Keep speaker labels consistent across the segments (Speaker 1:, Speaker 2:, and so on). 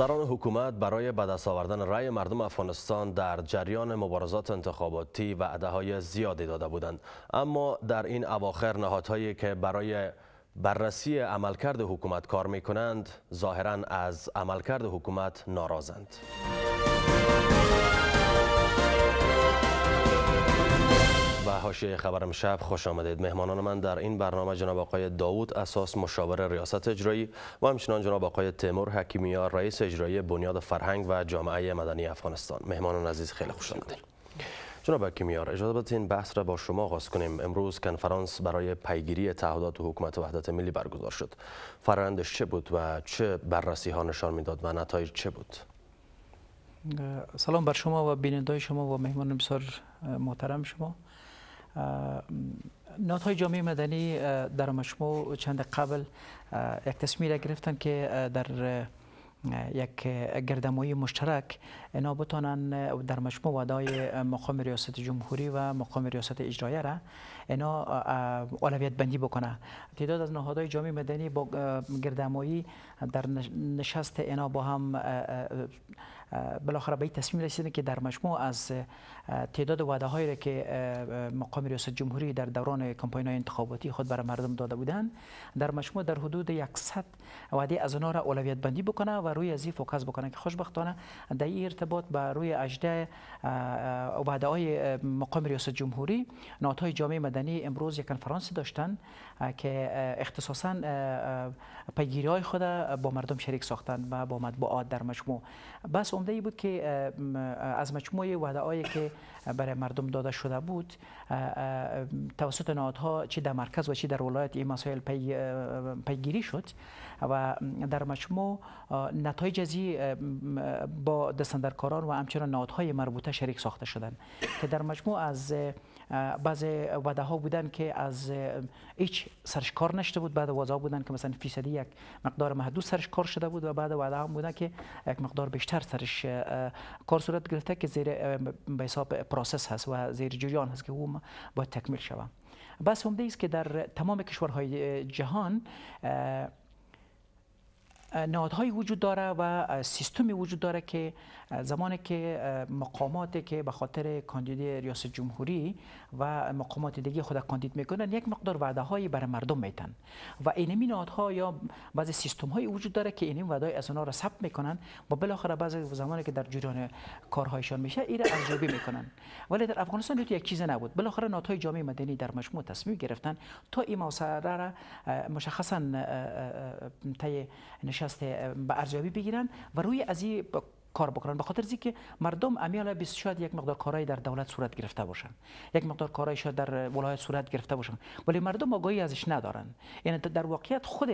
Speaker 1: سران حکومت برای به دست آوردن رأی مردم افغانستان در جریان مبارزات انتخاباتی و های زیادی داده بودند اما در این اواخر نهادهایی که برای بررسی عملکرد حکومت کار میکنند کنند ظاهرا از عملکرد حکومت ناراضند به حاشیه خبرم شب خوش آمدید مهمانان من در این برنامه جناب آقای داوود اساس مشاور ریاست اجرایی و همچنان جناب آقای تیمور حکیمیار رئیس اجرایی بنیاد فرهنگ و جامعه مدنی افغانستان مهمانان عزیز خیلی خوش آمدید جناب حکیمیار اجازه بدید این بحث را با شما آغاز کنیم امروز کنفرانس برای پیگیری تعهدات و حکومت وحدت ملی برگزار شد فرآیندش چه بود و چه بررسی ها نشان میداد و نتایج چه بود
Speaker 2: سلام بر شما و بیننده شما و مهمان بسیار محترم شما نهادهای جامعه مدنی در مشمو چند قبل یک تصمیم گرفتن که در یک گردمایی مشترک اینا بتانن در مجموع ودای مقام ریاست جمهوری و مقام ریاست اجرایه را اینا اولویت بندی بکنه تعداد از نهادهای جامعه مدنی با گردمایی در نشست اینا با هم بالاخره به تصمیم رسیدن که در مجموع از تعداد وعده هایی که مقام ریاست جمهوری در دوران کمپاین های انتخاباتی خود برای مردم داده بودند در مجموع در حدود 100 وعده از آنها را اولویت بندی بکنه و روی ازی این فوکس بکنه که خوشبختانه در این ارتباط به روی 18 وعده های مقام ریاست جمهوری نهادهای جامعه مدنی امروز یک کنفرانس داشتند که اختصاصا پیگیری های خود با مردم شریک ساختن و با مطبوعات در مجموع بس عمده ای بود که از مجموعه هایی که برای مردم داده شده بود توسط نهادها چی در مرکز و چه در ولایت این مسائل پی، پیگیری شد و در مجموع نتایج از با دستندرکاران و همچنان نهادهای مربوطه شریک ساخته شدند که در مجموع از بعض وعده ها بودن که از هیچ سرش کار نشده بود بعد وعده بودن که مثلا فیصدی یک مقدار محدود سرش کار شده بود و بعد وعده ها بودن که یک مقدار بیشتر سرش کار صورت گرفته که زیر به حساب پروسس هست و زیر جریان هست که او باید تکمیل شود بس عمده است که در تمام کشورهای جهان نهادهای وجود داره و سیستمی وجود داره که زمانی که مقاماتی که به خاطر کاندیدای ریاست جمهوری و مقامات دیگه خود کاندید میکنن یک مقدار وعده هایی برای مردم میتن و اینمی نهادها یا بعضی سیستم هایی وجود داره که این وعده از اونها را ثبت میکنن و بالاخره بعضی زمانی که در جریان کارهایشان میشه ایره ارزیابی میکنن ولی در افغانستان یک چیز نبود بالاخره نهادهای جامعه مدنی در مجموع تصمیم گرفتن تا این مسئله را مشخصا تای نشست به ارزیابی بگیرن و روی از این کار بکنن به خاطر که مردم امیال بیست شاید یک مقدار کارای در دولت صورت گرفته باشن یک مقدار کارای شاید در ولایت صورت گرفته باشن ولی مردم آگاهی ازش ندارن یعنی در واقعیت خود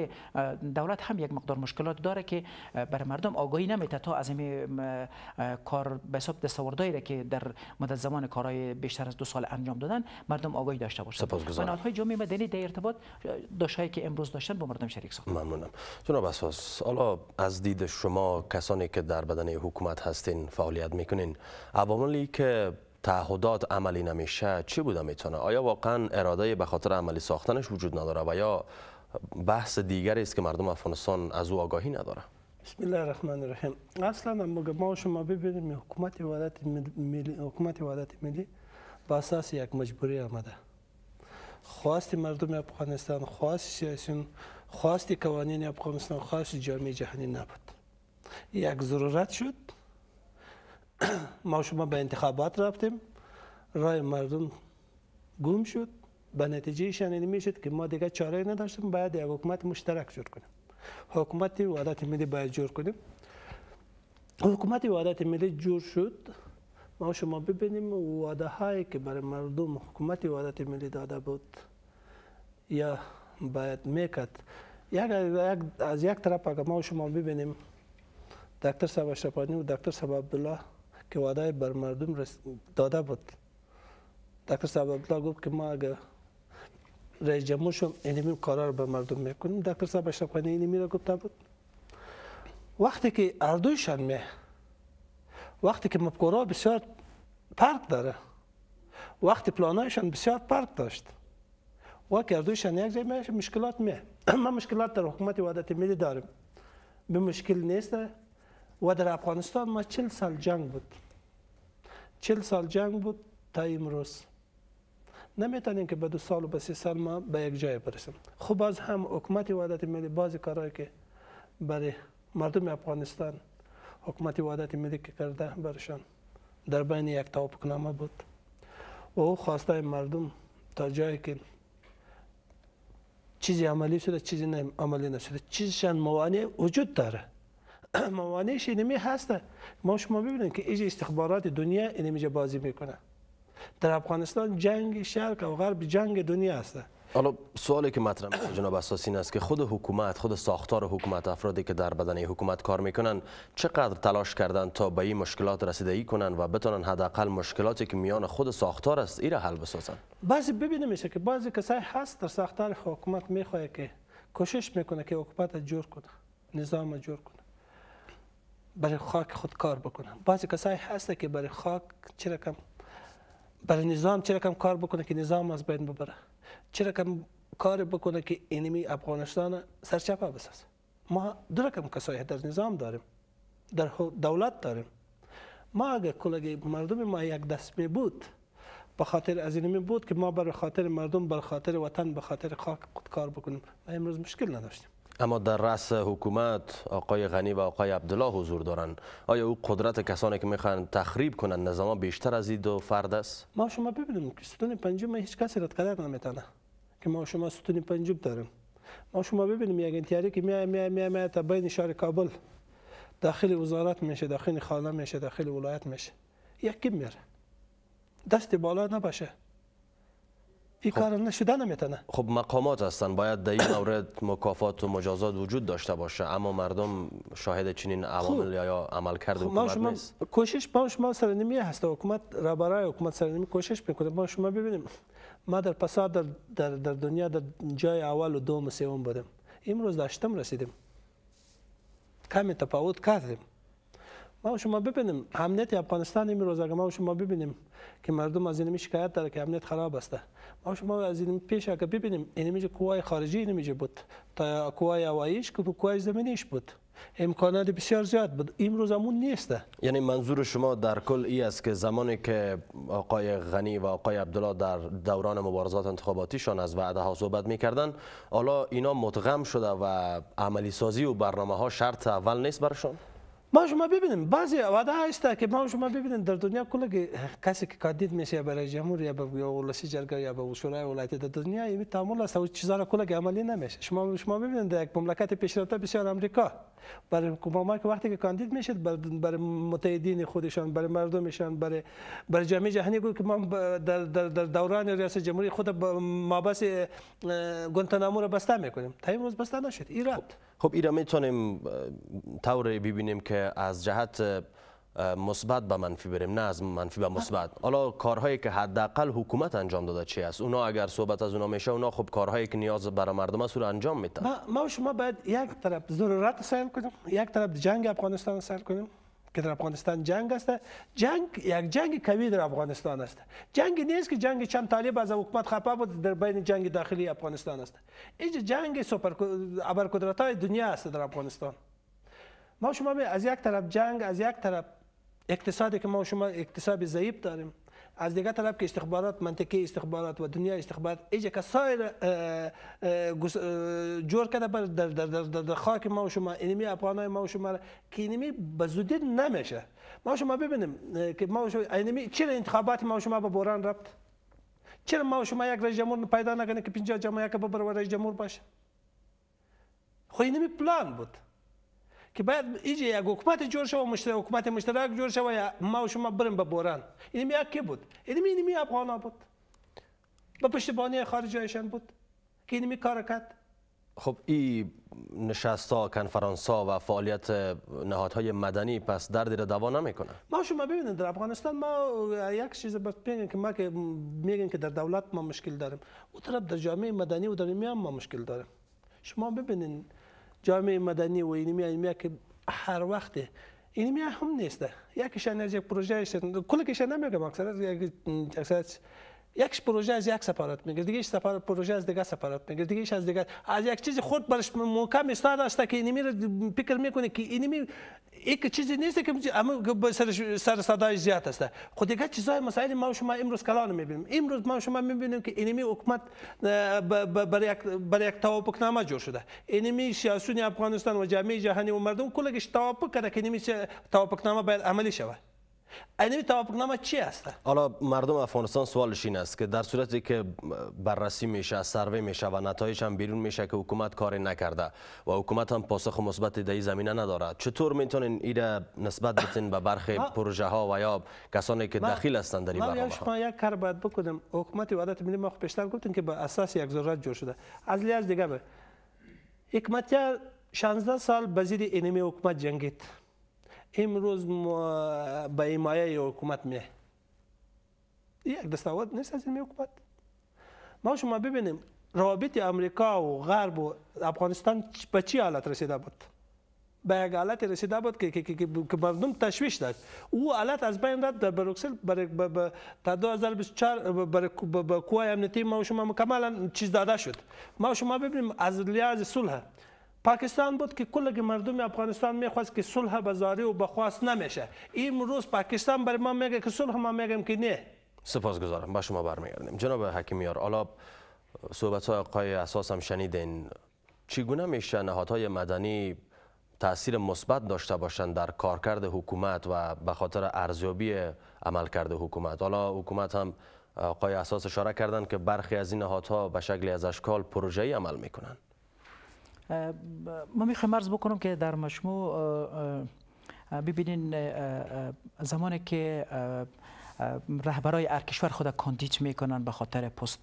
Speaker 2: دولت هم یک مقدار مشکلات داره که بر مردم آگاهی نمیده تا از این کار به حساب دستاوردهایی که در مدت زمان کارای بیشتر از دو سال انجام دادن مردم آگاهی داشته باشن سپاسگزارم های جامعه مدنی در ارتباط داشایی که امروز داشتن با مردم شریک شد. ممنونم
Speaker 1: جناب اساس حالا از دید شما کسانی که در بدن حکومت هستین فعالیت میکنین عواملی که تعهدات عملی نمیشه چی بوده میتونه آیا واقعا اراده به خاطر عملی ساختنش وجود نداره و یا بحث دیگری است که مردم افغانستان از او آگاهی نداره
Speaker 3: بسم الله الرحمن الرحیم اصلا ما شما ببینیم حکومت وحدت ملی حکومت وحدت ملی با یک مجبوری آمده خواست مردم افغانستان خواست سیاسیون خواست قوانین افغانستان خواست جامعه جهانی نبود یک ضرورت شد ما شما به انتخابات رفتیم رای مردم گم شد به نتیجه شنیده میشد که ما دیگه چاره نداشتیم باید یک حکومت مشترک جور کنیم حکومت وحدت ملی باید جور کنیم حکومت وحدت ملی جور شد ما شما ببینیم وعده هایی که برای مردم حکومت وحدت ملی داده بود یا باید میکد یا از یک طرف اگر ما شما ببینیم دکتر صاحب اشرفانی و دکتر صاحب عبدالله که وعده بر مردم داده بود دکتر صاحب عبدالله گفت که ما اگه رئیس جمهور شم اینمی کارا رو به مردم میکنیم دکتر صاحب اشرفانی اینمی را گفته بود وقتی که اردویشان می وقتی که مفکورا بسیار فرق داره وقتی پلانایشان بسیار فرق داشت و که اردویشان یک جای مشکلات می ما مشکلات در حکومت وحدت ملی داریم به مشکل نیست و در افغانستان ما چل سال جنگ بود چل سال جنگ بود تا امروز نمیتونیم که به دو سال و به سه سال ما به یک جای برسیم خب باز هم حکومت وحدت ملی بعضی کارهایی که برای مردم افغانستان حکومت وحدت ملی که کرده برشان در بین یک توافقنامه بود و او خواسته مردم تا جایی که چیزی عملی شده چیزی عملی نشده چیزشان موانع وجود داره موانعش اینمی هسته ما شما ببینید که ایج استخبارات دنیا جا بازی میکنه در افغانستان جنگ شرق و غرب جنگ دنیا هسته
Speaker 1: حالا سوالی که مطرح میشه جناب اساس است که خود حکومت خود ساختار حکومت افرادی که در بدن حکومت کار میکنن چقدر تلاش کردن تا به این مشکلات رسیدگی کنن و بتونن حداقل مشکلاتی که میان خود ساختار است این را حل بسازن
Speaker 3: بعضی ببینیم میشه که بعضی کسای هست در ساختار حکومت میخواد که کوشش میکنه که حکومت جور کنه نظام جور کنه برای خاک خود کار بکنم بعضی کسایی هسته که برای خاک چه رقم برای نظام چه رقم کار بکنه که نظام از بین ببره چه رقم کار بکنه که انمی افغانستان سرچپا بساز. ما دو رقم کسایی در نظام داریم در دولت داریم ما اگر مردم ما یک دست می بود به خاطر از این بود که ما برای خاطر مردم بر خاطر وطن به خاطر خاک خود کار بکنیم ما امروز مشکل نداشتیم
Speaker 1: اما در رأس حکومت آقای غنی و آقای عبدالله حضور دارند آیا او قدرت کسانی که میخوان تخریب کنند نظام بیشتر از این دو فرد است
Speaker 3: ما شما ببینیم که ستون پنجم هیچ کسی رد کردن نمیتونه که ما شما ستون پنجم داریم ما شما ببینیم یک انتیاری که میای میای میای می تا بین شهر کابل داخل وزارت میشه داخل خانه میشه داخل ولایت میشه یک کی میره دست بالا نباشه این کار خب. کار نشده نمیتونه
Speaker 1: خب مقامات هستن باید در این مورد مکافات و مجازات وجود داشته باشه اما مردم شاهد چنین خب. عوامل یا عمل کرده خب. حکومت نیست
Speaker 3: کوشش ما شما سرنمی هست حکومت را برای حکومت سرنمی کوشش میکنه ما شما ببینیم ما در پسا در, در, دنیا در جای اول و دوم و سوم بودیم امروز داشتم رسیدیم کمی تفاوت کردیم ما شما ببینیم امنیت افغانستان این روزا ما شما ببینیم که مردم از این شکایت داره که امنیت خراب است ما شما از این پیش که ببینیم این کوای خارجی این بود تا کوای اوایش که کوای زمینیش بود امکانات بسیار زیاد بود امروز همون نیست
Speaker 1: یعنی منظور شما در کل ای است که زمانی که آقای غنی و آقای عبدالله در دوران مبارزات انتخاباتیشان از وعده ها صحبت میکردن حالا اینا متغم شده و عملی سازی و برنامه ها شرط اول نیست برشان
Speaker 3: ما شما ببینیم بعضی وعده هست که ما شما ببینیم در دنیا کل کسی که کاندید میشه برای جمهور یا به ولسی جرگه یا به شورای ولایتی در دنیا این یعنی تعامل است و چیزا را کل عملی نمیشه شما شما ببینید در یک مملکت پیشرفته بسیار آمریکا برای کماما که وقتی که کاندید میشه برای متحدین خودشان برای مردمشان برای بر جامعه جهانی گفت که ما در, در, دوران ریاست جمهوری خود بس گنتنامو را بسته میکنیم تا بسته نشد ایران خب.
Speaker 1: خب ایرا میتونیم طور ببینیم که از جهت مثبت به منفی بریم نه از منفی به مثبت حالا کارهایی که حداقل حکومت انجام داده چی است اونا اگر صحبت از اونا میشه اونا خب کارهایی که نیاز برای مردم است رو انجام میدن ما,
Speaker 3: ما شما باید یک طرف ضرورت سر کنیم یک طرف جنگ افغانستان سر کنیم که در افغانستان جنگ است جنگ یک جنگ قوی در افغانستان است جنگ نیست که جنگ چند طالب از حکومت خفه بود در بین جنگ داخلی افغانستان است اینجا جنگ سوپر ابرقدرت های دنیا است در افغانستان ما شما از یک طرف جنگ از یک طرف اقتصادی که ما شما اقتصاد ضعیف داریم از دیگر طرف که استخبارات منطقه استخبارات و دنیا استخبارات ایجا که سایر جور کرده بر در, در, در, در, در خاک ما و شما انمی افغانای ما و شما که انمی به زودی نمیشه ما شما ببینیم که ما و شما انمی چرا انتخابات ما و شما به بوران ربط چرا ما و شما یک رئیس جمهور پیدا نکنه که 50 جمعیت که ببر رئیس جمهور باشه خو اینمی پلان بود که بعد ایجی یک حکومت جور شو مشترک حکومت مشترک جور شو یا ما شما بریم به بوران اینمی یک کی بود اینمی اینمی افغان بود پشتبانی خارجی خارجیشان بود که می کار کرد
Speaker 1: خب این نشست ها کنفرانس ها و فعالیت نهادهای مدنی پس دردی را دوا نمیکنه
Speaker 3: ما شما ببینید در افغانستان ما یک چیز بس میگن که ما که میگن که در دولت ما مشکل داریم او طرف در جامعه مدنی و در هم ما مشکل داریم شما ببینید جامعه مدنی و این اینمیا که هر وقته اینمیا هم نیسته یکیش از یک پروژه است کلکش نمیگم اکثر اکثر یک پروژه از یک سفارت میگیره دیگه سفارت پروژه از دیگه سفارت میگیره دیگه از دیگه از یک چیز خود برش موکم استاد است که اینمی رو فکر میکنه که اینمی یک چیزی نیست که سر سر صدای زیاد است خود دیگه چیزای مسائل ما شما امروز کلان میبینیم امروز ما شما میبینیم که اینمی حکومت برای یک برای یک توافق نامه جور شده اینمی سیاسون افغانستان و جامعه جهانی و مردم کلش توافق کرده که اینمی توافق نامه باید عملی شود این توافقنامه چی است
Speaker 1: حالا مردم افغانستان سوالش این است که در صورتی که بررسی میشه سروی میشه و نتایج هم بیرون میشه که حکومت کار نکرده و حکومت هم پاسخ مثبت در زمینه ندارد چطور میتونین ایده نسبت بدین به برخی پروژه ها و یا کسانی که داخل هستند در این برنامه
Speaker 3: ما یک کار باید بکنیم حکومت وحدت ملی ما پیشتر گفتیم که به اساس یک ضرورت جور شده از لحاظ دیگه حکومت 16 سال به اینمی حکومت جنگید امروز به حمایه حکومت میه یک دستاورد نیست از این حکومت ما شما ببینیم رابط امریکا و غرب و افغانستان به چی حالت رسیده بود به یک حالت رسیده بود که, که, که, که مردم تشویش داشت او حالت از بین رفت در بروکسل بر تا 2024 بر قوای امنیتی ما شما مکملا چیز داده شد ما شما ببینیم از لحاظ صلح پاکستان بود که کل مردم افغانستان میخواست که صلح بزاری و بخواست نمیشه این روز پاکستان برای ما میگه که صلح ما میگم که نه
Speaker 1: گذارم با شما برمیگردیم جناب حکیم یار حالا صحبت های آقای اساس هم شنیدین چگونه میشه نهادهای مدنی تاثیر مثبت داشته باشند در کارکرد حکومت و به خاطر ارزیابی کرده حکومت حالا حکومت هم آقای اساس اشاره کردن که برخی از این نهادها به شکلی از اشکال پروژه‌ای عمل میکنند
Speaker 2: ما میخوایم عرض بکنم که در مشمو ببینین زمانی که رهبرای هر کشور خود کاندید میکنن به خاطر پست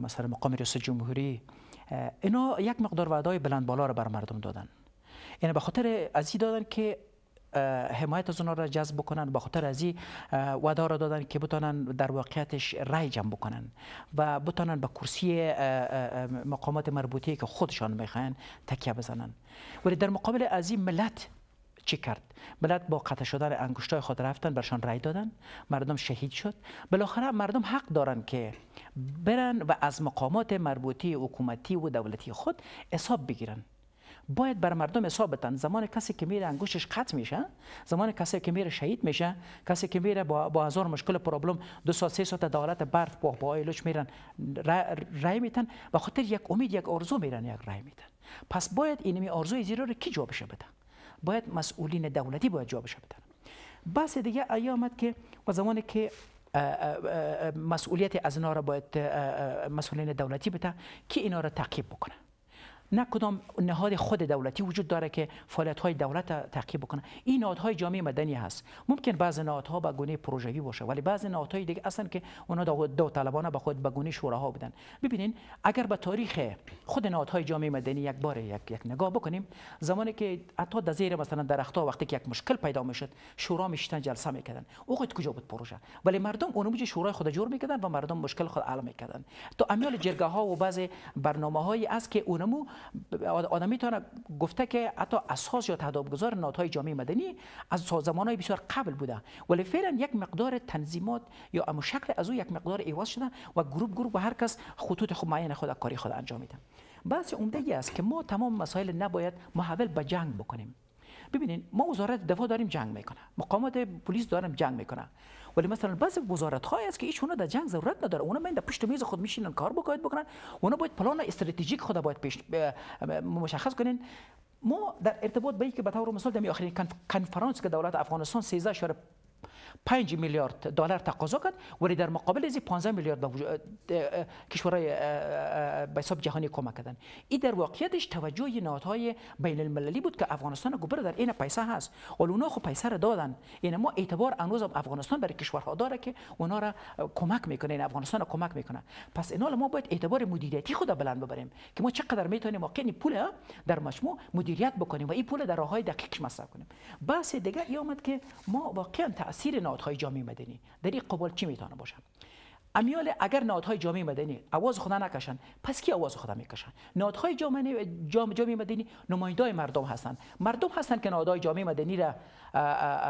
Speaker 2: مثلا مقام ریاست جمهوری اینا یک مقدار های بلند بالا رو بر مردم دادن اینا یعنی به خاطر از دادن که حمایت از را جذب بکنن با خاطر ازی این ودا را دادن که بتانن در واقعیتش رای جمع بکنن و بتونن به کرسی مقامات مربوطه که خودشان میخوان تکیه بزنن ولی در مقابل از این ملت چی کرد ملت با قطع شدن انگشتای خود رفتن برشان رای دادن مردم شهید شد بالاخره مردم حق دارن که برن و از مقامات مربوطی حکومتی و دولتی خود حساب بگیرن باید بر مردم حساب بتن زمان کسی که میره انگوشش قطع میشه زمان کسی که میره شهید میشه کسی که میره با, با هزار مشکل پرابلم دو ساعت سه ساعت دولت برف با با لوچ میرن رای میتن و خاطر یک امید یک آرزو میرن یک رای میتن پس باید اینمی آرزوی زیرا رو کی بشه بدن باید مسئولین دولتی باید بشه بدن بس دیگه ایامت که و زمانی که مسئولیت از اینا را باید مسئولین دولتی بده که اینا را تعقیب بکنه نه کدام نهاد خود دولتی وجود داره که فعالیت های دولت تعقیب بکنه این نهادهای جامعه مدنی هست ممکن بعض نهادها به گونه پروژوی باشه ولی بعض نهادهای دیگه اصلا که اونا داوطلبانه به خود به گونه شوراها بودن ببینین اگر به تاریخ خود نهادهای جامعه مدنی یک بار یک, یک نگاه بکنیم زمانی که حتی در زیر مثلا درختها وقتی که یک مشکل پیدا میشد شورا میشتن جلسه میکردن اوقات کجا بود پروژه ولی مردم اونم شورای خود جور میکردن و مردم مشکل خود حل میکردن تو امیال جرگه ها و بعض برنامه است که اونمو آدم میتونه گفته که حتی اساس یا تهدابگذار های جامعه مدنی از سازمان های بسیار قبل بوده ولی فعلا یک مقدار تنظیمات یا امو شکل از او یک مقدار ایواز شده و گروپ گروپ و هر کس خطوط خود خب معین خود کاری خود انجام میده بحث عمده ای است که ما تمام مسائل نباید محول به جنگ بکنیم ببینید ما وزارت دفاع داریم جنگ میکنه مقامات پلیس دارم جنگ میکنه ولی مثلا بعضی وزارت های است که ایشون در جنگ ضرورت نداره اونا باید پشت میز خود میشینن کار بکنید بکنن اونا باید پلان استراتژیک خود باید مشخص کنین ما در ارتباط با اینکه به طور مثال در آخرین کنفرانس که دولت افغانستان 13 5 میلیارد دلار تقاضا کرد ولی در مقابل از 15 میلیارد به کشورهای به حساب جهانی کمک کردن این در واقعیتش توجه نهادهای بین المللی بود که افغانستان گبر در این پیسه هست ولی اونا خو خب پیسه را دادن این یعنی ما اعتبار انوز افغانستان برای کشورها داره که اونا را کمک میکنه این یعنی افغانستان را کمک میکنه پس اینا ما باید اعتبار مدیریتی خود بلند ببریم که ما چقدر میتونیم واقعا پول در مجموع مدیریت بکنیم و این پول در راههای دقیقش مصرف کنیم بحث دیگه ای آمد که ما واقعا تاثیر زیر نهادهای جامعه مدنی در این قبال چی میتونه باشن امیال اگر نهادهای جامعه مدنی آواز خدا نکشن پس کی آواز خود میکشن نهادهای جامعه جامعه مدنی نمایندای مردم هستند مردم هستند که نهادهای جامعه مدنی را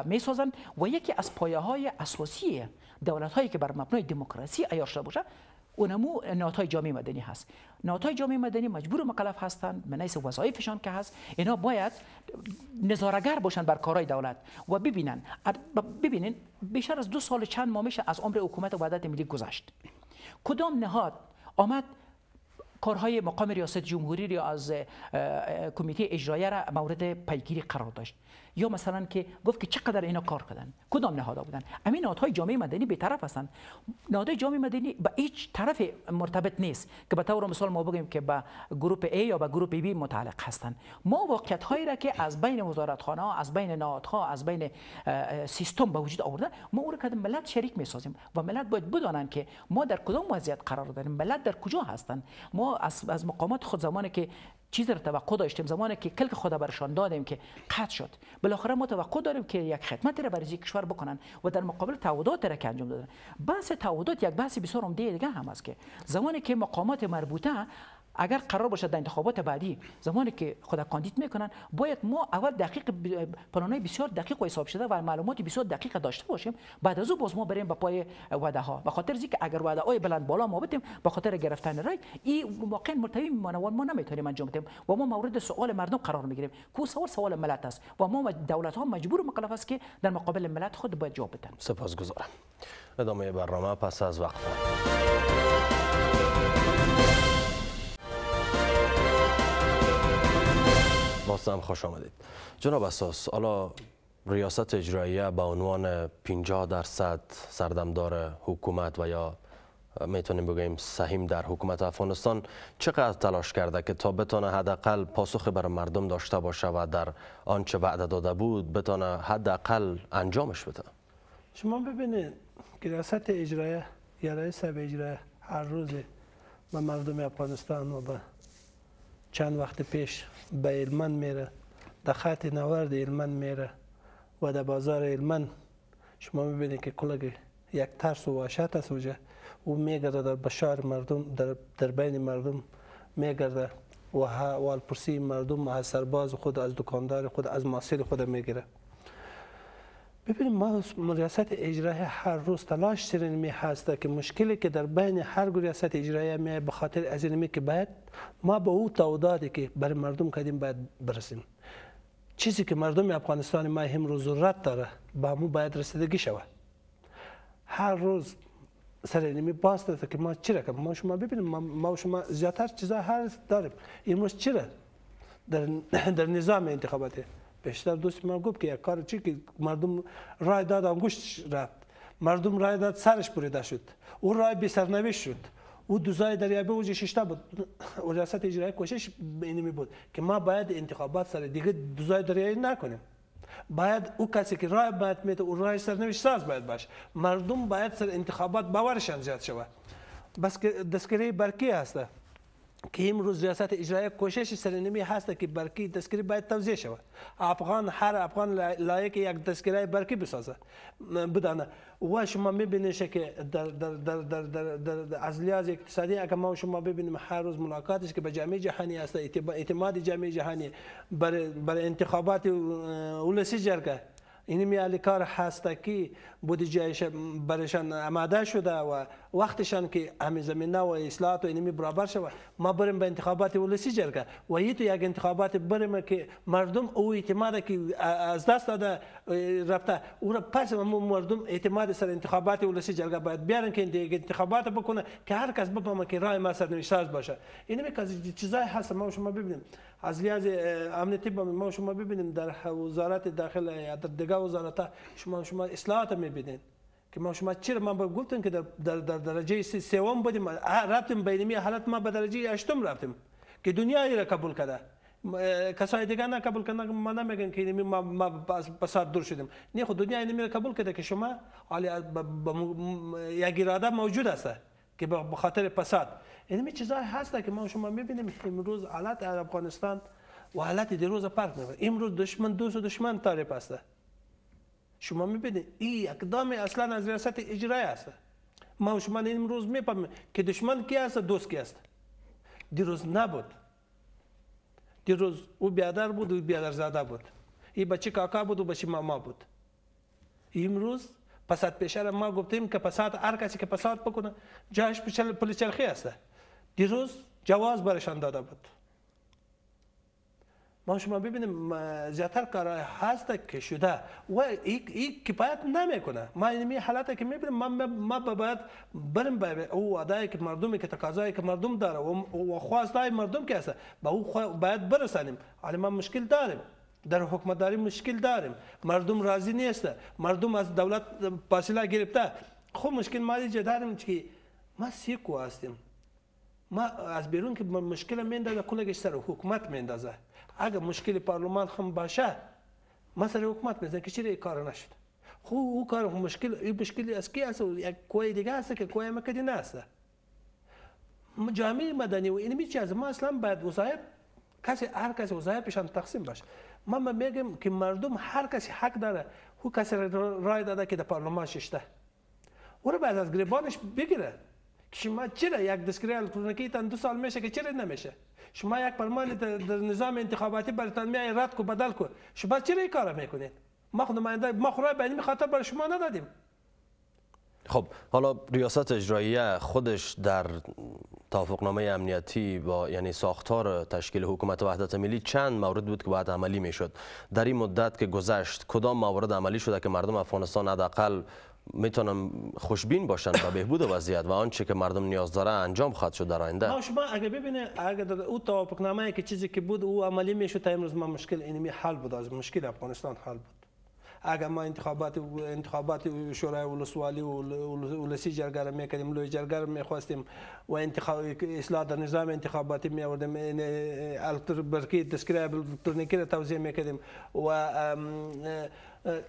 Speaker 2: میسازند و یکی از پایه های اساسی دولت هایی که بر مبنای دموکراسی ایار شده باشه اونمو نهادهای جامعه مدنی هست نهادهای جامعه مدنی مجبور و مکلف هستند من نیس وظایفشان که هست اینا باید نظارگر باشند بر کارهای دولت و ببینن ببینین بیشتر از دو سال چند ماه میشه از عمر حکومت و وحدت ملی گذشت کدام نهاد آمد کارهای مقام ریاست جمهوری یا از کمیته اجرایی را مورد پیگیری قرار داشت یا مثلا که گفت که چقدر اینا کار کردن کدام نهادها بودن همین نهادهای جامعه مدنی به طرف هستند نهادهای جامعه مدنی به هیچ طرف مرتبط نیست که به طور مثال ما بگیم که به گروپ A یا به گروپ B متعلق هستند ما واقعیت هایی را که از بین وزارت ها از بین نهادها از بین سیستم به وجود آورده ما اون را که ملت شریک میسازیم و ملت باید بدانند که ما در کدام وضعیت قرار داریم ملت در کجا هستند ما از مقامات خود زمانی که چیز رو توقع داشتیم زمانی که کلک خدا برشان دادیم که قطع شد بالاخره ما توقع داریم که یک خدمت را برای کشور بکنن و در مقابل تعهدات را که انجام دادن بحث تعهدات یک بحث بسیار عمده دیگه هم است که زمانی که مقامات مربوطه اگر قرار باشد در انتخابات بعدی زمانی که خود کاندید میکنن باید ما اول دقیق پلانای بسیار دقیق و حساب شده و معلومات بسیار دقیق داشته باشیم بعد از او باز ما بریم به پای وعده ها به خاطر اینکه اگر وعده های بلند بالا ما بتیم به خاطر گرفتن رای این واقعا مرتبی میمانه و ما نمیتونیم انجام بدیم و ما مورد سوال مردم قرار میگیریم کو سوال سوال ملت است و ما دولت ها مجبور مکلف است که در مقابل ملت خود باید جواب بدن
Speaker 1: سپاسگزارم ادامه برنامه پس از وقفه اساس هم خوش آمدید جناب اساس حالا ریاست اجراییه به عنوان 50 درصد سردمدار حکومت و یا میتونیم بگیم سهیم در حکومت افغانستان چقدر تلاش کرده که تا بتانه حداقل پاسخ بر مردم داشته باشه و در آنچه وعده داده بود بتانه حداقل انجامش بده
Speaker 3: شما ببینید که ریاست اجرایه یا یعنی رئیس اجرایه هر روز به مردم افغانستان و به چند وقت پیش به ایلمن میره در خط نورد ایلمن میره و در بازار ایلمن شما میبینید که کلگ یک ترس و وحشت است اوجه او میگرده در بشار مردم در, در بین مردم میگرده و حال پرسی مردم از سرباز خود از دکاندار خود از ماسیر خود میگیره ببینید ما ریاست اجرایی هر روز تلاش سرین می هست که مشکلی که در بین هر ریاست اجرایی می به خاطر از این که باید ما به او تعهداتی که برای مردم کردیم باید برسیم چیزی که مردم افغانستان ما هم ضرورت داره به مو باید رسیدگی شود هر روز سر اینمی باز داده که ما چی رکم ما شما ببینیم ما و شما زیادتر چیزا هر داریم امروز چی در, در نظام انتخاباتی پیشتر دوست من گفت که یک کار چی که مردم رای داد انگشتش رفت مردم رای داد سرش بریده شد او رای بی سرنوشت شد او دوزای دریابه اوجه ششته بود ریاست اجرایی کوشش اینمی بود که ما باید انتخابات سر دیگه دوزای دریایی نکنیم باید او کسی که رای باید میده او رای سرنوشت ساز باید باش مردم باید سر انتخابات باورشان زیاد شود بس که دستگیری برکی هسته که امروز ریاست اجرایی کوشش سرنمی هست که برقی دستگیری باید توضیح شود افغان هر افغان لایق یک دستگیری برقی بسازه بدانه و شما میبینید که در در در در در, در از لحاظ اقتصادی اگر ما شما ببینیم هر روز ملاقاتش که به جامعه جهانی هست اعتماد جامعه جهانی برای بر انتخابات ولسی جرگه این میالی کار هستکی بودجهش برشان آماده شده و وقتشان که همه زمینه و اصلاحات و اینمی برابر شود ما بریم به انتخابات ولسی جرگه و یه تو یک انتخابات بریم که مردم او اعتماد که از دست داده رفته او را پس مردم اعتماد سر انتخابات ولسی جرگه باید بیارن که دیگه انتخابات بکنه که هر کس بفهمه که رای ما سر نوشته باشه اینمی که چیزای هست ما شما ببینیم از لحاظ امنیتی ما شما ببینیم در وزارت داخل یا در دیگه وزارت شما شما اصلاحات میبینید که ما شما چرا من گفتم که در, در, در درجه سوم بودیم رفتیم بینمی حالت ما به درجه هشتم رفتیم که دنیا را قبول کرده کسای دیگه نه قبول کنن ما نمیگن که ما ما بسات دور شدیم نه خود دنیا اینمی را قبول کرده که شما علی یک اراده موجود است که به خاطر پسات این چیزای هست که ما شما میبینیم امروز حالت در افغانستان و حالت دیروز فرق میکنه امروز دشمن دوست و دشمن طالب است شما میبینید این اقدام اصلا از ریاست اجرایی است ما شما امروز میفهمیم که دشمن کی است دوست کی است دیروز نبود دیروز او بیادر بود و بیادر زاده بود ای بچه کاکا بود و بچه ماما بود امروز پسات پیشه ما گفتیم که پسات هر کسی که پسات بکنه جایش پلی چرخی است دیروز جواز برشان داده بود ما شما ببینیم زیاتر کار هست که شده و این کفایت نمیکنه ما این حالت که میبینیم ما ما باید برم به او ادای که مردمی که تقاضای که مردم داره و خواستای مردم که هست به او باید برسانیم ولی ما مشکل داریم در حکمداری مشکل داریم مردم راضی نیست مردم از دولت فاصله گرفته خب مشکل ما اینجا داریم که ما سیکو هستیم ما از بیرون که مشکل میندازه کلگش سر حکومت میندازه اگه مشکل پارلمان هم باشه ما سر حکومت میزن که چرا کار نشد خو او کار مشکل این مشکل از کی است یک کوی دیگه است که کوی ما کدی نیست جامعه مدنی و علمی چیز ما اصلا باید وظایف کسی هر کسی پیشان تقسیم باشه ما میگم که مردم هر کسی حق داره او کسی رای داده که در پارلمان ششته او بعد از گریبانش بگیره شما چرا یک دسکری الکترونیکی تن دو سال میشه که چرا نمیشه شما یک پرمانه در نظام انتخاباتی بریتانیا رد کو بدل کو شما چرا این کار میکنید ما خود ما ما خورای این خاطر برای شما ندادیم
Speaker 1: خب حالا ریاست اجراییه خودش در توافقنامه امنیتی با یعنی ساختار تشکیل حکومت وحدت ملی چند مورد بود که باید عملی میشد در این مدت که گذشت کدام موارد عملی شده که مردم افغانستان حداقل میتونم خوشبین باشن به بهبود وضعیت و آنچه که مردم نیاز داره انجام خواهد شد در آینده ما شما
Speaker 3: اگه ببینه اگه او توافق نامه که چیزی که بود او عملی میشد تا امروز ما مشکل اینمی حل بود از مشکل افغانستان حل بود اگر ما انتخابات انتخابات شورای ولسوالی و ولسی جرگر میکردیم لوی جرگر میخواستیم و انتخاب اصلاح در نظام انتخاباتی می آوردیم الکتر برکی دسکری الکترونیکی را توزیع میکردیم و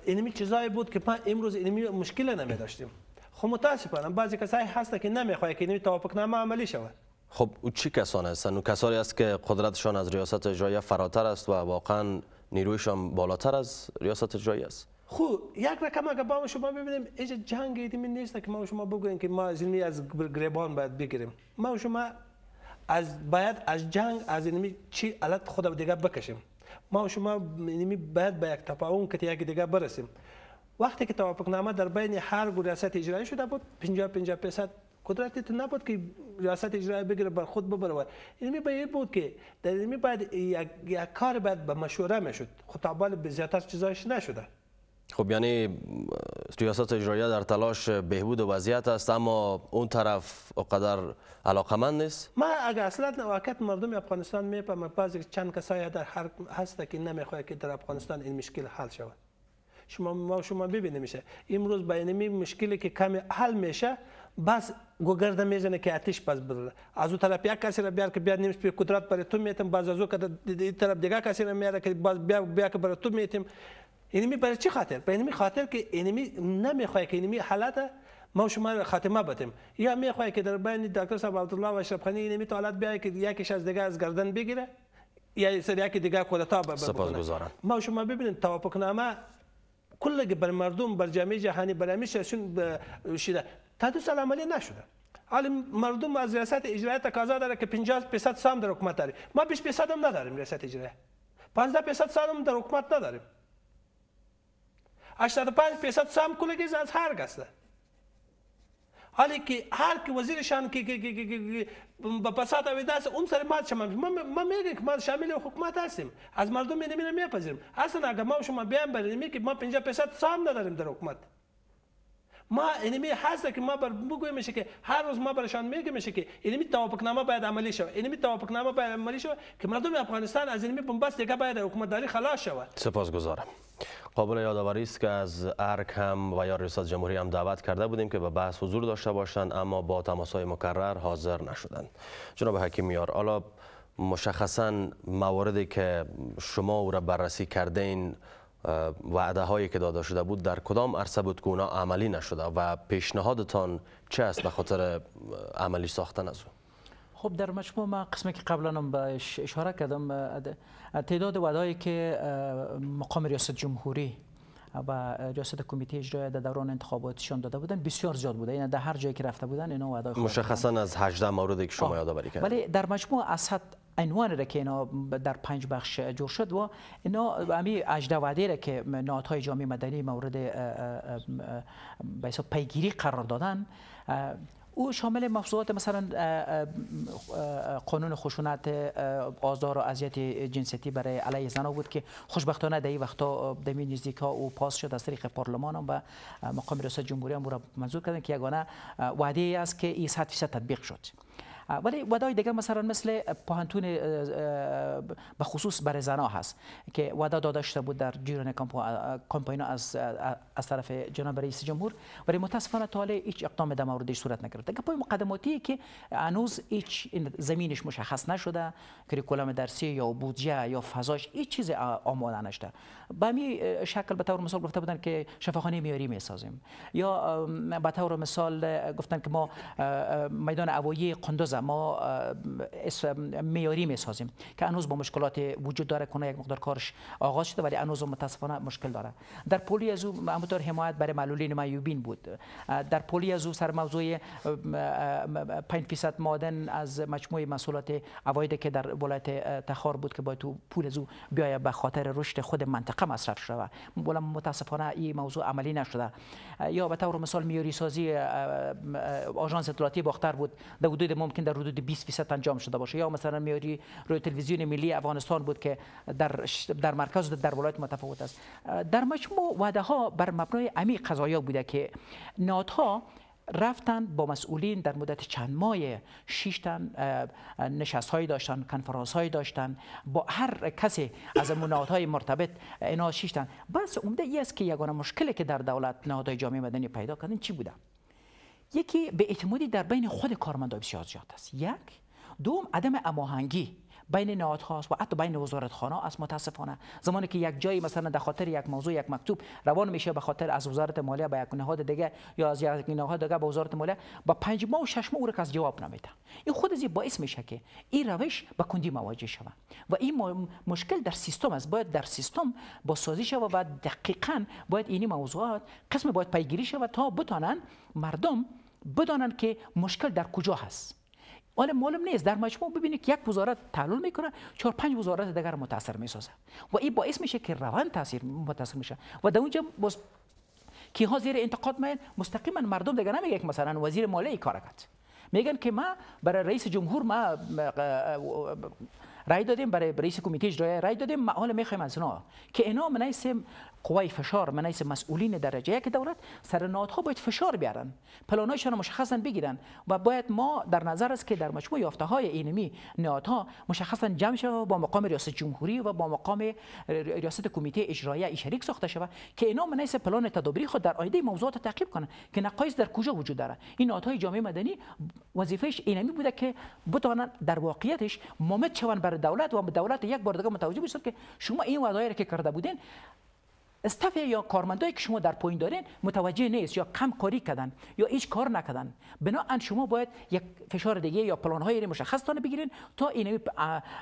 Speaker 3: اینمی چیزایی بود که ما امروز اینمی مشکل نمی داشتیم خب متاسفانه بعضی کسایی هست که نمیخواه که اینمی توافق نمی عملی شود
Speaker 1: خب او چی کسان هستند؟ کسانی است که قدرتشان از ریاست اجرایی فراتر است و واقعا نیرویشان بالاتر از ریاست اجرایی است
Speaker 3: خو خب، یک رکم اگر با شما ببینیم اینجا جنگ می نیست که ما شما بگوییم که ما از اینمی از گریبان باید بگیریم ما شما از باید از جنگ از اینمی چی علت خود دیگه بکشیم ما شما یعنی باید به یک تفاهم که یکی دیگه برسیم وقتی که توافقنامه در بین هر گروه ریاست اجرایی شده بود 50 50 درصد قدرتی تو نبود که ریاست اجرایی بگیره بر خود ببره یعنی به این بود که در یعنی بعد یک, یک کار بعد به مشوره میشد خطابال به زیادتر چیزایش نشده
Speaker 1: خب یعنی ریاست اجراییه در تلاش بهبود وضعیت است اما اون طرف اقدر علاقمند نیست
Speaker 3: ما اگر اصلا واقعا مردم افغانستان میپم بعضی چند کسای در هر هست که نمیخواد که در افغانستان این مشکل حل شود شما ما شما ببینید میشه امروز بینمی مشکلی که کمی حل میشه بس گوگرده میزنه که آتش پس بده از اون طرف یک کسی را بیار که بیا نیمش پی قدرت برای تو میتیم باز از اون طرف دیگه کسی را میاره که باز بیا بیا که برای تو میتیم اینمی برای چه خاطر؟ به اینمی خاطر که اینمی نمیخواه که اینمی حالت ما شما خاتمه بدیم یا میخواه که در بین دکتر صاحب عبدالله و اشرف خانی اینمی تو حالت بیای که یکیش از دیگه از گردن بگیره یا سر یکی دیگه کودتا بکنه سپاسگزارم ما شما ببینید توافق نامه کل بر مردم بر جامعه جهانی بر همیشهشون شده تا دوست عملی نشده حالا مردم از ریاست اجرایی تقاضا داره که 50 درصد سهم در حکومت داره ما 20 درصد هم نداریم ریاست اجرایی 15 درصد سهم در حکومت نداریم 85 درصد sam kolegiz az her gazda. حالی که هر که وزیر شان که به پسات او دست اون سر مات شما من میگم که من شامل حکومت هستیم از مردم می نمیره میپذیرم اصلا اگر ما شما بیان بریم که ما 50 درصد سام نداریم در حکومت ما انمی هست که ما بر بگوی میشه که هر روز ما برشان میگه میشه که انمی توافقنامه باید عملی شود انمی توافقنامه باید عملی شود که مردم افغانستان از انمی بنبست دیگه باید حکومتداری خلاص شود
Speaker 1: سپاسگزارم قابل یادآوری است که از ارک هم و یا ریاست جمهوری هم دعوت کرده بودیم که به بحث حضور داشته باشند اما با های مکرر حاضر نشدند جناب حکیم یار حالا مشخصا مواردی که شما او را بررسی کرده این وعده هایی که داده شده بود در کدام عرصه بود که اونا عملی نشده و پیشنهادتان چه است به خاطر عملی ساختن از
Speaker 2: خب در مجموع ما قسمی که قبلا هم بهش اشاره کردم تعداد ودایی که مقام ریاست جمهوری و ریاست کمیته اجرایی در دوران انتخاباتشان داده بودن بسیار زیاد بوده یعنی در هر جایی که رفته بودن اینا وعده
Speaker 1: مشخصا از 18 مورد که شما یادآوری کردید ولی
Speaker 2: در مجموع اسد عنوان را که اینا در پنج بخش جور شد و اینا امی اجدا وعده را که های جامعه مدنی مورد پیگیری قرار دادن او شامل مفضوعات مثلا قانون خشونت آزار و اذیت جنسیتی برای علیه زنان بود که خوشبختانه در این وقتا در نزدیک ها او پاس شد از طریق پارلمان و مقام ریاست جمهوری هم را منظور کردن که یگانه وعده ای است که این 100 تطبیق شد ولی ودای دیگه مثلا مثل پاهنتون به خصوص برای زنا هست که ودا داده شده بود در جیران کمپاینا از از طرف جناب رئیس جمهور ولی متاسفانه تا هیچ اقدام در موردش صورت نگرفته پای مقدماتی که هنوز هیچ زمینش مشخص نشده کریکولم درسی یا بودجه یا فضاش هیچ چیز آماده نشده به می شکل به طور مثال گفته بودن که شفاخانه میاری میسازیم یا به طور مثال گفتن که ما میدان اوایی قندوز ما ما معیاری میسازیم که هنوز با مشکلات وجود داره کنه یک مقدار کارش آغاز شده ولی انوز متاسفانه مشکل داره در پولی از او حمایت برای معلولین معیوبین بود در پولی از او سر موضوع 5 فیصد مادن از مجموع مسئولات اواید که در ولایت تخار بود که باید تو پول از او به خاطر رشد خود منطقه مصرف شده ولی متاسفانه این موضوع عملی نشده یا به طور مثال سازی آژانس اطلاعاتی باختر بود در حدود ممکن در حدود 20 فیصد انجام شده باشه یا مثلا میاری روی تلویزیون ملی افغانستان بود که در در مرکز در ولایت متفاوت است در مجموع وعده ها بر مبنای عمیق قضایا بوده که ها رفتن با مسئولین در مدت چند ماه شش تن نشست های داشتن کنفرانس های داشتن با هر کسی از مناهات های مرتبط اینا شش تن بس عمده ای است که یگانه مشکلی که در دولت نهادهای جامعه مدنی پیدا کردن چی بوده یکی به اعتمادی در بین خود کارمندان بسیار زیاد است یک دوم عدم اماهنگی بین نهادها و حتی بین خانه است متاسفانه زمانی که یک جایی مثلا در خاطر یک موضوع یک مکتوب روان میشه به خاطر از وزارت مالیه به یک نهاد دیگه یا از یک نهاد دیگه به وزارت مالیه با پنج ماه و شش ماه او جواب نمیده این خود ازی باعث میشه که این روش به کندی مواجه شوه و این مشکل در سیستم است باید در سیستم با سازی و و دقیقا باید اینی موضوعات قسم باید پیگیری و تا بتانن مردم بدانند که مشکل در کجا هست آن آره، معلوم نیست در مجموع ببینید که یک وزارت تعلل میکنه چهار پنج وزارت دیگر متاثر میسازه و این باعث میشه که روان تاثیر متاثر میشه و در اونجا بس... که ها زیر انتقاد میان مستقیما مردم دیگه نمیگه که مثلا وزیر مالی کار کرد میگن که ما برای رئیس جمهور ما رای دادیم برای رئیس کمیته اجرایی رای دادیم ما حالا میخوایم از اینا که اینا منای قوای فشار من مسئولین درجه یک دولت سر نهادها باید فشار بیارن پلانایشان رو مشخصا بگیرن و باید ما در نظر است که در مجموع یافته های اینمی نهادها مشخصا جمع شود با مقام ریاست جمهوری و با مقام ریاست کمیته اجرایی شریک ساخته شود که اینا منیس پلان تدابری خود در آینده موضوعات تعقیب کنن که نقایص در کجا وجود داره این نهادهای جامعه مدنی وظیفهش اینمی بوده که بتوانند در واقعیتش ممد شوند بر دولت و دولت یک بار دیگه متوجه بشن که شما این وظایفی که کرده بودین استاف یا کارمندایی که شما در پایین دارین متوجه نیست یا کم کاری کردن یا هیچ کار نکردن بنا شما باید یک فشار دیگه یا پلان های مشخص تانه بگیرین تا این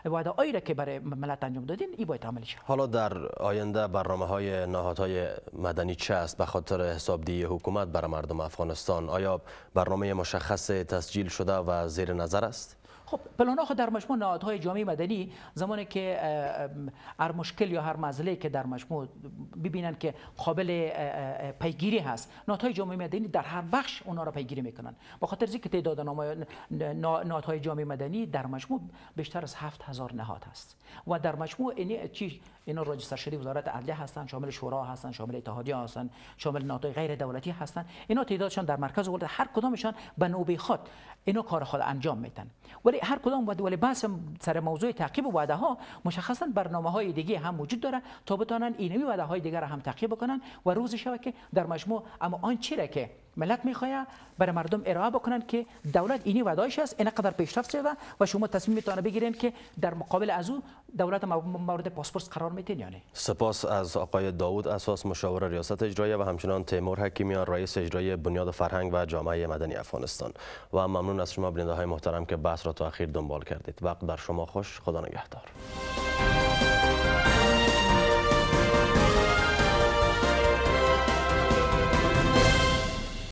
Speaker 2: وعده هایی را که برای ملت انجام دادین این باید عملی شد
Speaker 1: حالا در آینده برنامه های نهادهای مدنی چه است به خاطر دی حکومت برای مردم افغانستان آیا برنامه مشخص تسجیل شده و زیر نظر
Speaker 2: است خب ها در مجموع نهادهای جامعه مدنی زمانی که هر مشکل یا هر مزله که در مجموع ببینن که قابل پیگیری هست نهادهای جامعه مدنی در هر بخش اونها را پیگیری میکنن با خاطر اینکه تعداد نهادهای جامعه مدنی در مجموع بیشتر از 7000 نهاد هست و در مجموع این چی اینا راجستر شده وزارت عدلیه هستن شامل شورا هستن شامل اتحادیه هستن شامل نهادهای غیر دولتی هستن اینا تعدادشان در مرکز ولایت هر کدامشان به نوبه خود اینا کار خود انجام میدن ولی هر کدام بود ولی بحث سر موضوع تعقیب وعده ها مشخصا برنامه های دیگه هم وجود داره تا بتانن اینمی وعده های دیگر را هم تعقیب بکنن و روز شوه که در مجموع اما آن چی که ملت میخواه برای مردم ارائه بکنن که دولت اینی ودایش است اینقدر پیشرفت شده و شما تصمیم میتونه بگیرین که در مقابل از او دولت مورد پاسپورت قرار میتین یعنی
Speaker 1: سپاس از آقای داوود اساس مشاور ریاست اجرایی و همچنان تیمور حکیمیان رئیس اجرایی بنیاد فرهنگ و جامعه مدنی افغانستان و ممنون از شما بیننده های محترم که بحث را تا اخیر دنبال کردید وقت بر شما خوش خدا نگهدار